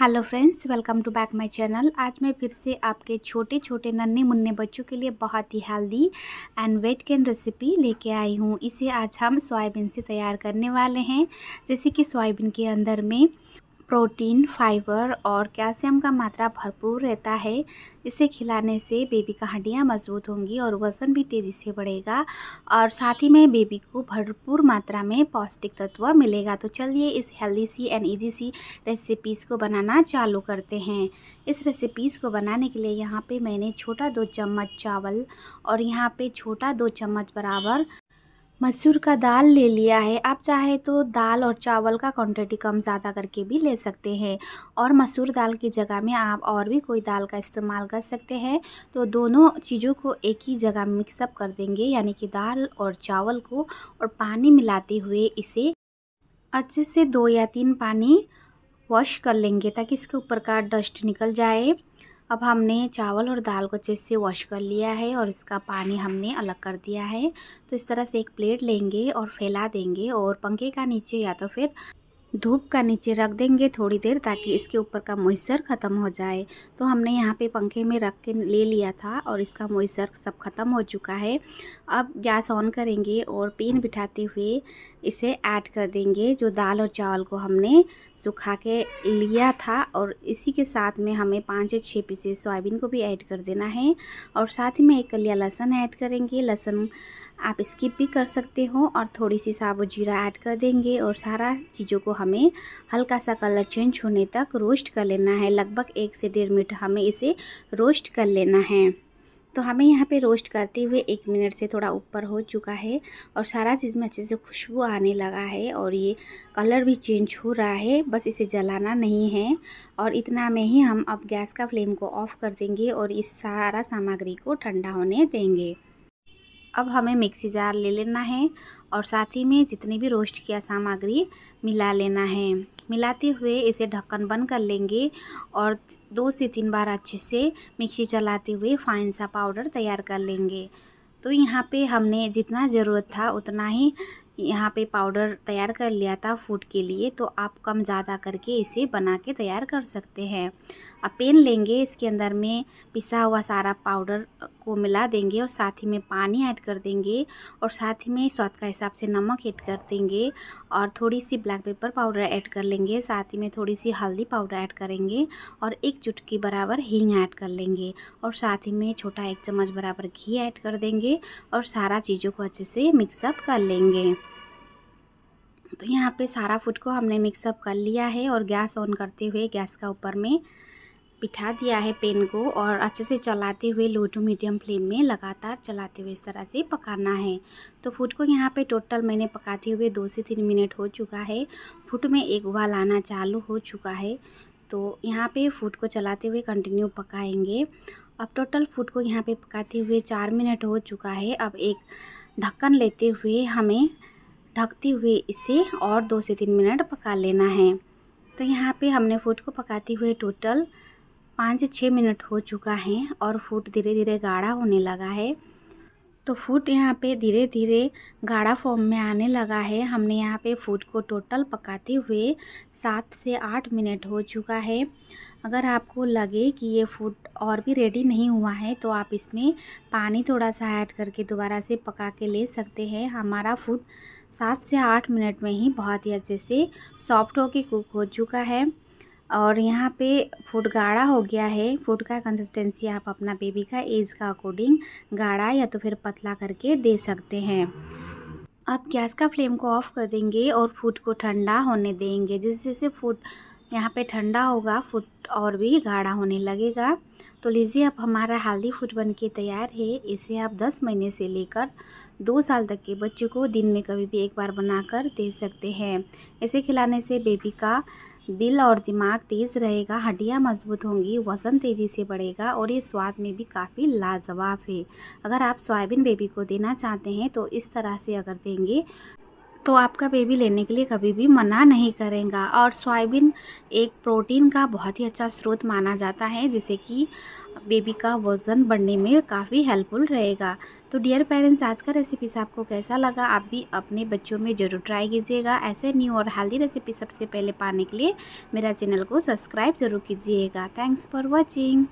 hello friends welcome to back my channel आज मैं फिर से आपके छोटे छोटे नन्हे मुन्ने बच्चों के लिए बहुत ही healthy and weight gain recipe लेके आई हूँ इसे आज हम सोयाबीन से तैयार करने वाले हैं जैसे कि सोयाबीन के अंदर में प्रोटीन फाइबर और कैल्शियम का मात्रा भरपूर रहता है इसे खिलाने से बेबी का हड्डियाँ मजबूत होंगी और वज़न भी तेज़ी से बढ़ेगा और साथ ही में बेबी को भरपूर मात्रा में पौष्टिक तत्व मिलेगा तो चलिए इस हेल्दी सी एंड ईजी सी रेसिपीज़ को बनाना चालू करते हैं इस रेसिपीज़ को बनाने के लिए यहाँ पर मैंने छोटा दो चम्मच चावल और यहाँ पर छोटा दो चम्मच बराबर मसूर का दाल ले लिया है आप चाहे तो दाल और चावल का क्वांटिटी कम ज़्यादा करके भी ले सकते हैं और मसूर दाल की जगह में आप और भी कोई दाल का इस्तेमाल कर सकते हैं तो दोनों चीज़ों को एक ही जगह मिक्सअप कर देंगे यानी कि दाल और चावल को और पानी मिलाते हुए इसे अच्छे से दो या तीन पानी वॉश कर लेंगे ताकि इसके ऊपर का डस्ट निकल जाए अब हमने चावल और दाल को अच्छे से वॉश कर लिया है और इसका पानी हमने अलग कर दिया है तो इस तरह से एक प्लेट लेंगे और फैला देंगे और पंखे का नीचे या तो फिर धूप का नीचे रख देंगे थोड़ी देर ताकि इसके ऊपर का मॉइस्चर ख़त्म हो जाए तो हमने यहाँ पे पंखे में रख के ले लिया था और इसका मॉइस्चर सब ख़त्म हो चुका है अब गैस ऑन करेंगे और पेन बिठाते हुए इसे ऐड कर देंगे जो दाल और चावल को हमने सुखा के लिया था और इसी के साथ में हमें पाँच या छः पीसेस सोयाबीन को भी ऐड कर देना है और साथ ही में एक कलिया लहसन ऐड करेंगे लहसुन आप स्किप भी कर सकते हो और थोड़ी सी साबुत जीरा ऐड कर देंगे और सारा चीज़ों को हमें हल्का सा कलर चेंज होने तक रोस्ट कर लेना है लगभग एक से डेढ़ मिनट हमें इसे रोस्ट कर लेना है तो हमें यहाँ पे रोस्ट करते हुए एक मिनट से थोड़ा ऊपर हो चुका है और सारा चीज़ में अच्छे से खुशबू आने लगा है और ये कलर भी चेंज हो रहा है बस इसे जलाना नहीं है और इतना में ही हम अब गैस का फ्लेम को ऑफ़ कर देंगे और इस सारा सामग्री को ठंडा होने देंगे अब हमें मिक्सी जार ले लेना है और साथ ही में जितनी भी रोस्ट किया सामग्री मिला लेना है मिलाते हुए इसे ढक्कन बंद कर लेंगे और दो से तीन बार अच्छे से मिक्सी चलाते हुए फाइन सा पाउडर तैयार कर लेंगे तो यहाँ पे हमने जितना ज़रूरत था उतना ही यहाँ पे पाउडर तैयार कर लिया था फूड के लिए तो आप कम ज़्यादा करके इसे बना के तैयार कर सकते हैं अब पेन लेंगे इसके अंदर में पिसा हुआ सारा पाउडर को मिला देंगे और साथ ही में पानी ऐड कर देंगे और साथ ही में स्वाद का हिसाब से नमक ऐड कर देंगे और थोड़ी सी ब्लैक पेपर पाउडर ऐड कर लेंगे साथ ही में थोड़ी सी हल्दी पाउडर ऐड करेंगे और एक चुटकी बराबर हींग ऐड कर लेंगे और साथ ही में छोटा एक चम्मच बराबर घी ऐड कर देंगे और सारा चीज़ों को अच्छे से मिक्सअप कर लेंगे तो यहाँ पे सारा फूड को हमने मिक्सअप कर लिया है और गैस ऑन करते हुए गैस का ऊपर में बिठा दिया है पेन को और अच्छे से चलाते हुए लो टू मीडियम फ्लेम में लगातार चलाते हुए इस तरह से पकाना है तो फूड को यहाँ पे टोटल मैंने पकाते हुए दो से तीन मिनट हो चुका है फूड में एक उबाल आना चालू हो चुका है तो यहाँ पे फूड को चलाते हुए कंटिन्यू पकाएंगे अब टोटल फूड को यहाँ पे पकाते हुए चार मिनट हो चुका है अब एक ढक्कन लेते हुए हमें ढकते हुए इसे और दो से तीन मिनट पका लेना है तो यहाँ पे हमने फूड को पकाते हुए टोटल पाँच से छः मिनट हो चुका है और फूड धीरे धीरे गाढ़ा होने लगा है तो फूड यहाँ पे धीरे धीरे गाढ़ा फॉर्म में आने लगा है हमने यहाँ पे फूड को टोटल पकाते हुए सात से आठ मिनट हो चुका है अगर आपको लगे कि ये फूड और भी रेडी नहीं हुआ है तो आप इसमें पानी थोड़ा सा ऐड करके दोबारा से पका के ले सकते हैं हमारा फूड सात से आठ मिनट में ही बहुत ही अच्छे से सॉफ्ट होके कुक हो चुका है और यहाँ पे फूड गाढ़ा हो गया है फूड का कंसिस्टेंसी आप अपना बेबी का एज का अकॉर्डिंग गाढ़ा या तो फिर पतला करके दे सकते हैं आप गैस का फ्लेम को ऑफ़ कर देंगे और फूड को ठंडा होने देंगे जैसे जैसे फूड यहाँ पे ठंडा होगा फूड और भी गाढ़ा होने लगेगा तो लीजिए अब हमारा हेल्दी फूड बन के तैयार है इसे आप 10 महीने से लेकर दो साल तक के बच्चों को दिन में कभी भी एक बार बनाकर दे सकते हैं इसे खिलाने से बेबी का दिल और दिमाग तेज़ रहेगा हड्डियाँ मजबूत होंगी वज़न तेज़ी से बढ़ेगा और ये स्वाद में भी काफ़ी लाजवाब है अगर आप सोयाबीन बेबी को देना चाहते हैं तो इस तरह से अगर देंगे तो आपका बेबी लेने के लिए कभी भी मना नहीं करेगा और सोयाबीन एक प्रोटीन का बहुत ही अच्छा स्रोत माना जाता है जिसे कि बेबी का वज़न बढ़ने में काफ़ी हेल्पफुल रहेगा तो डियर पेरेंट्स आज का रेसिपीस आपको कैसा लगा आप भी अपने बच्चों में ज़रूर ट्राई कीजिएगा ऐसे न्यू और हेल्दी रेसिपी सबसे पहले पाने के लिए मेरा चैनल को सब्सक्राइब ज़रूर कीजिएगा थैंक्स फॉर वॉचिंग